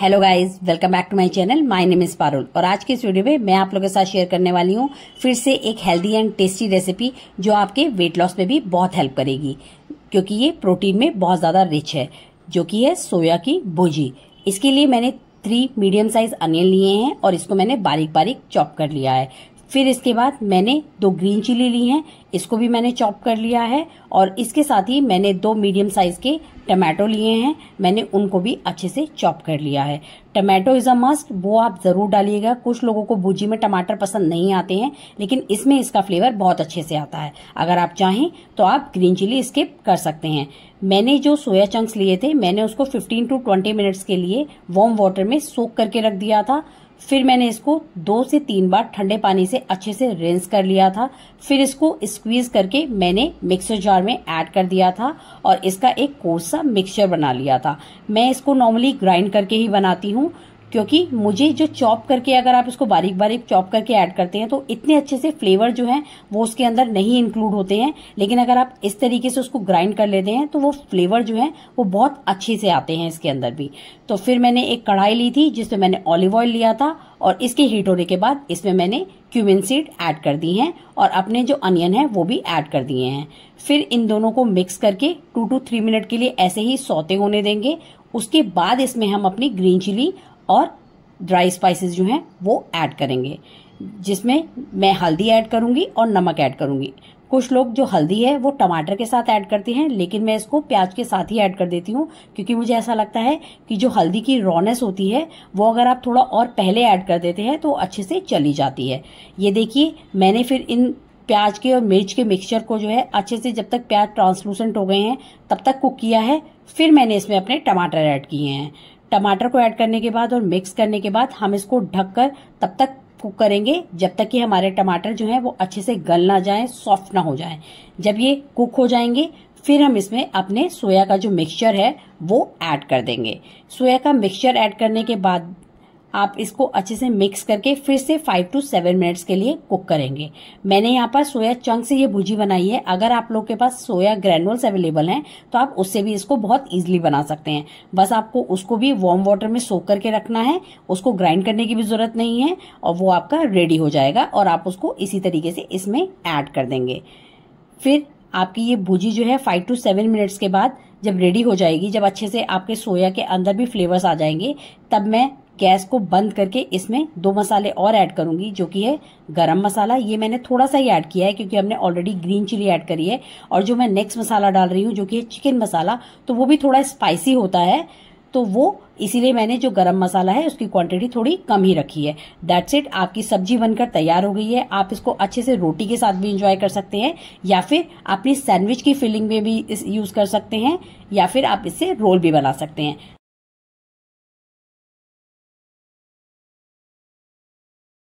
hello guys welcome back to my channel my name is Parul और आज के इस वीडियो में मैं आप लोगों के साथ शेयर करने वाली हूँ फिर से एक हेल्दी एंड टेस्टी रेसिपी जो आपके वेट लॉस में भी बहुत हेल्प करेगी क्योंकि ये प्रोटीन में बहुत ज़्यादा रिच है जो कि है सोया की भुजी इसके लिए मैंने थ्री मीडियम साइज अनियन लिए हैं और इसको मैंने बारीक बारीक चॉप कर लिया है फिर इसके बाद मैंने दो ग्रीन चिली ली हैं इसको भी मैंने चॉप कर लिया है और इसके साथ ही मैंने दो मीडियम साइज़ के टमाटो लिए हैं मैंने उनको भी अच्छे से चॉप कर लिया है टमाटो इज़ अ मस्ट वो आप ज़रूर डालिएगा कुछ लोगों को भुजी में टमाटर पसंद नहीं आते हैं लेकिन इसमें इसका फ्लेवर बहुत अच्छे से आता है अगर आप चाहें तो आप ग्रीन चिली स्किप कर सकते हैं मैंने जो सोया चंक्स लिए थे मैंने उसको 15 टू 20 मिनट्स के लिए वार्म वाटर में सोक करके रख दिया था फिर मैंने इसको दो से तीन बार ठंडे पानी से अच्छे से रिंस कर लिया था फिर इसको स्क्वीज करके मैंने मिक्सर जार में ऐड कर दिया था और इसका एक कोर्स सा मिक्सचर बना लिया था मैं इसको नॉर्मली ग्राइंड करके ही बनाती हूँ क्योंकि मुझे जो चॉप करके अगर आप इसको बारीक बारीक चॉप करके ऐड करते हैं तो इतने अच्छे से फ्लेवर जो है वो उसके अंदर नहीं इंक्लूड होते हैं लेकिन अगर आप इस तरीके से उसको ग्राइंड कर लेते हैं तो वो फ्लेवर जो है वो बहुत अच्छे से आते हैं इसके अंदर भी तो फिर मैंने एक कढ़ाई ली थी जिसमें मैंने ऑलिव ऑयल लिया था और इसके हीट होने के बाद इसमें मैंने क्यूमिन सीड ऐड कर दी हैं और अपने जो अनियन है वो भी ऐड कर दिए हैं फिर इन दोनों को मिक्स करके टू टू थ्री मिनट के लिए ऐसे ही सौते होने देंगे उसके बाद इसमें हम अपनी ग्रीन चिली और ड्राई स्पाइसेस जो हैं वो ऐड करेंगे जिसमें मैं हल्दी ऐड करूंगी और नमक ऐड करूंगी कुछ लोग जो हल्दी है वो टमाटर के साथ ऐड करते हैं लेकिन मैं इसको प्याज के साथ ही ऐड कर देती हूँ क्योंकि मुझे ऐसा लगता है कि जो हल्दी की रॉनेस होती है वो अगर आप थोड़ा और पहले ऐड कर देते हैं तो अच्छे से चली जाती है ये देखिए मैंने फिर इन प्याज के और मिर्च के मिक्सचर को जो है अच्छे से जब तक प्याज ट्रांसलूसेंट हो गए हैं तब तक कुक किया है फिर मैंने इसमें अपने टमाटर ऐड किए हैं टमाटर को ऐड करने के बाद और मिक्स करने के बाद हम इसको ढककर तब तक कुक करेंगे जब तक कि हमारे टमाटर जो हैं वो अच्छे से गल ना जाए सॉफ्ट ना हो जाए जब ये कुक हो जाएंगे फिर हम इसमें अपने सोया का जो मिक्सचर है वो ऐड कर देंगे सोया का मिक्सचर ऐड करने के बाद आप इसको अच्छे से मिक्स करके फिर से फाइव टू सेवन मिनट्स के लिए कुक करेंगे मैंने यहाँ पर सोया चंक से ये भुजी बनाई है अगर आप लोग के पास सोया ग्रैनुअल्स अवेलेबल हैं तो आप उससे भी इसको बहुत ईजिली बना सकते हैं बस आपको उसको भी वार्म वाटर में सोक करके रखना है उसको ग्राइंड करने की भी जरूरत नहीं है और वो आपका रेडी हो जाएगा और आप उसको इसी तरीके से इसमें ऐड कर देंगे फिर आपकी ये भुजी जो है फाइव टू सेवन मिनट्स के बाद जब रेडी हो जाएगी जब अच्छे से आपके सोया के अंदर भी फ्लेवर्स आ जाएंगे तब मैं गैस को बंद करके इसमें दो मसाले और ऐड करूंगी जो कि है गरम मसाला ये मैंने थोड़ा सा ही ऐड किया है क्योंकि हमने ऑलरेडी ग्रीन चिली ऐड करी है और जो मैं नेक्स्ट मसाला डाल रही हूँ जो कि है चिकन मसाला तो वो भी थोड़ा स्पाइसी होता है तो वो इसीलिए मैंने जो गरम मसाला है उसकी क्वांटिटी थोड़ी कम ही रखी है दैट्स इट आपकी सब्जी बनकर तैयार हो गई है आप इसको अच्छे से रोटी के साथ भी इंजॉय कर सकते हैं या फिर अपनी सैंडविच की फिलिंग में भी यूज कर सकते हैं या फिर आप इससे रोल भी बना सकते हैं